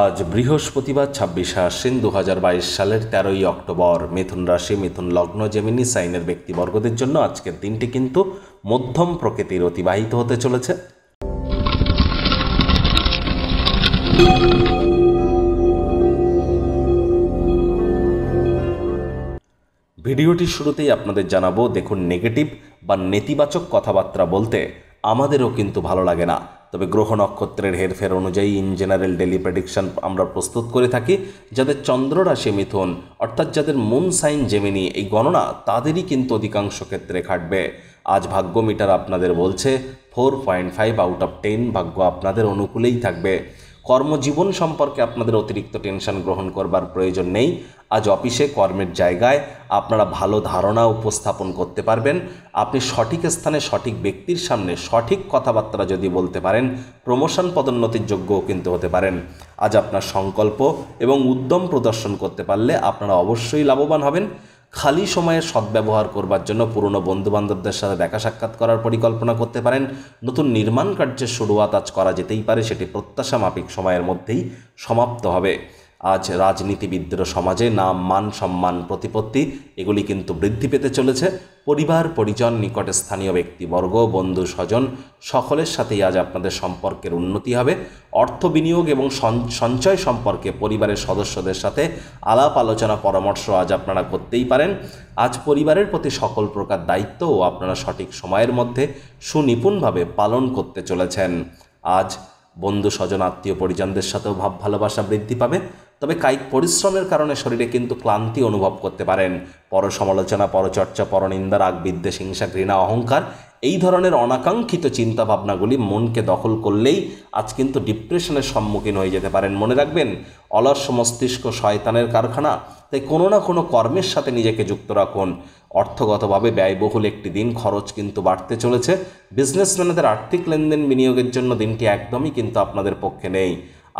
আজ বৃহস্পতিবার ছাব্বিশে আশ্বিন দু সালের তেরোই অক্টোবর মিথুন রাশি মিথুন লগ্ন জেমিনি সাইনের ব্যক্তিবর্গদের জন্য আজকের দিনটি কিন্তু মধ্যম প্রকৃতির অতিবাহিত হতে চলেছে ভিডিওটি শুরুতেই আপনাদের জানাবো দেখুন নেগেটিভ বা নেতিবাচক কথাবার্তা বলতে আমাদেরও কিন্তু ভালো লাগে না তবে গ্রহ নক্ষত্রের হেরফের অনুযায়ী ইন জেনারেল ডেলি প্রেডিকশান আমরা প্রস্তুত করে থাকি যাদের চন্দ্ররাশি মিথুন অর্থাৎ যাদের মুন সাইন জেমিনি এই গণনা তাদেরই কিন্তু অধিকাংশ ক্ষেত্রে খাটবে আজ ভাগ্য মিটার আপনাদের বলছে four point five out of ten ভাগ্য আপনাদের অনুকূলেই থাকবে কর্মজীবন সম্পর্কে আপনাদের অতিরিক্ত টেনশন গ্রহণ করবার প্রয়োজন নেই আজ অফিসে কর্মের জায়গায় আপনারা ভালো ধারণা উপস্থাপন করতে পারবেন আপনি সঠিক স্থানে সঠিক ব্যক্তির সামনে সঠিক কথাবার্তা যদি বলতে পারেন প্রমোশন পদোন্নতির যোগ্যও কিন্তু হতে পারেন আজ আপনার সংকল্প এবং উদ্যম প্রদর্শন করতে পারলে আপনারা অবশ্যই লাভবান হবেন খালি সময়ের সদ্ব্যবহার করবার জন্য পুরনো বন্ধুবান্ধবদের সাথে দেখা সাক্ষাৎ করার পরিকল্পনা করতে পারেন নতুন নির্মাণ কার্যের শুরুয়াত আজ করা যেতেই পারে সেটি প্রত্যাশা মাফিক সময়ের মধ্যেই সমাপ্ত হবে আজ রাজনীতিবিদদের সমাজে নাম মান সম্মান প্রতিপত্তি এগুলি কিন্তু বৃদ্ধি পেতে চলেছে পরিবার পরিজন নিকটে স্থানীয় ব্যক্তিবর্গ বন্ধু স্বজন সকলের সাথেই আজ আপনাদের সম্পর্কের উন্নতি হবে অর্থ বিনিয়োগ এবং সঞ্চয় সম্পর্কে পরিবারের সদস্যদের সাথে আলাপ আলোচনা পরামর্শ আজ আপনারা করতেই পারেন আজ পরিবারের প্রতি সকল প্রকার দায়িত্বও আপনারা সঠিক সময়ের মধ্যে সুনিপুণভাবে পালন করতে চলেছেন আজ বন্ধু স্বজন আত্মীয় পরিজনদের সাথেও ভাব ভালোবাসা বৃদ্ধি পাবে তবে কায়িক পরিশ্রমের কারণে শরীরে কিন্তু ক্লান্তি অনুভব করতে পারেন পর সমালোচনা পরচর্চা পরনিন্দা রাগ বিদ্বেষ হিংসা ঘৃণা অহংকার এই ধরনের অনাকাঙ্ক্ষিত চিন্তা ভাবনাগুলি মনকে দখল করলেই আজ কিন্তু ডিপ্রেশনের সম্মুখীন হয়ে যেতে পারেন মনে রাখবেন অলস মস্তিষ্ক শয়তানের কারখানা তাই কোনো না কোনো কর্মের সাথে নিজেকে যুক্ত রাখুন অর্থগতভাবে ব্যয়বহুল একটি দিন খরচ কিন্তু বাড়তে চলেছে বিজনেসম্যানদের আর্থিক লেনদেন বিনিয়োগের জন্য দিনটি একদমই কিন্তু আপনাদের পক্ষে নেই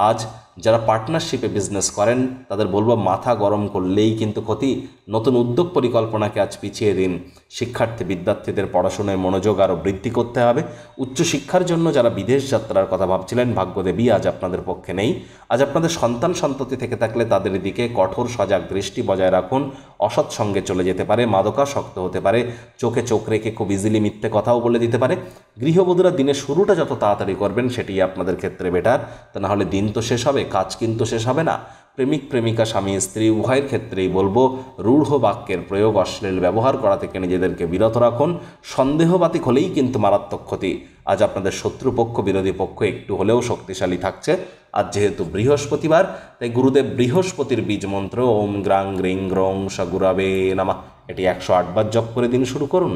আজ যারা পার্টনারশিপে বিজনেস করেন তাদের বলবো মাথা গরম করলেই কিন্তু ক্ষতি নতুন উদ্যোগ পরিকল্পনাকে আজ পিছিয়ে দিন শিক্ষার্থী বিদ্যার্থীদের পড়াশোনায় মনোযোগ আরও বৃদ্ধি করতে হবে উচ্চশিক্ষার জন্য যারা বিদেশ যাত্রার কথা ভাবছিলেন ভাগ্যদেবী আজ আপনাদের পক্ষে নেই আজ আপনাদের সন্তান সন্ততি থেকে থাকলে তাদের দিকে কঠোর সজাগ দৃষ্টি বজায় রাখুন অসৎ সঙ্গে চলে যেতে পারে মাদকাসক্ত হতে পারে চোখে চোখ রেখে খুব ইজিলি মিথ্যে কথাও বলে দিতে পারে গৃহবধূরা দিনের শুরুটা যত তাড়াতাড়ি করবেন সেটি আপনাদের ক্ষেত্রে বেটার তা নাহলে দিন তো শেষ হবে হবে কাজ কিন্তু শেষ হবে না প্রেমিক প্রেমিকা স্বামী স্ত্রী উভয়ের ক্ষেত্রেই বলবো রূঢ় বাক্যের প্রয়োগ অশ্লীল ব্যবহার করা থেকে নিজেদেরকে বিরত রাখুন সন্দেহবাতিক হলেই কিন্তু মারাত্মক ক্ষতি আজ আপনাদের শত্রুপক্ষ বিরোধী পক্ষ একটু হলেও শক্তিশালী থাকছে আর যেহেতু বৃহস্পতিবার তাই গুরুদেব বৃহস্পতির বীজ মন্ত্র ওম গ্রাং গ্রিং গ্রং সগুরাবে নামা এটি একশো আটবার জপ করে দিন শুরু করুন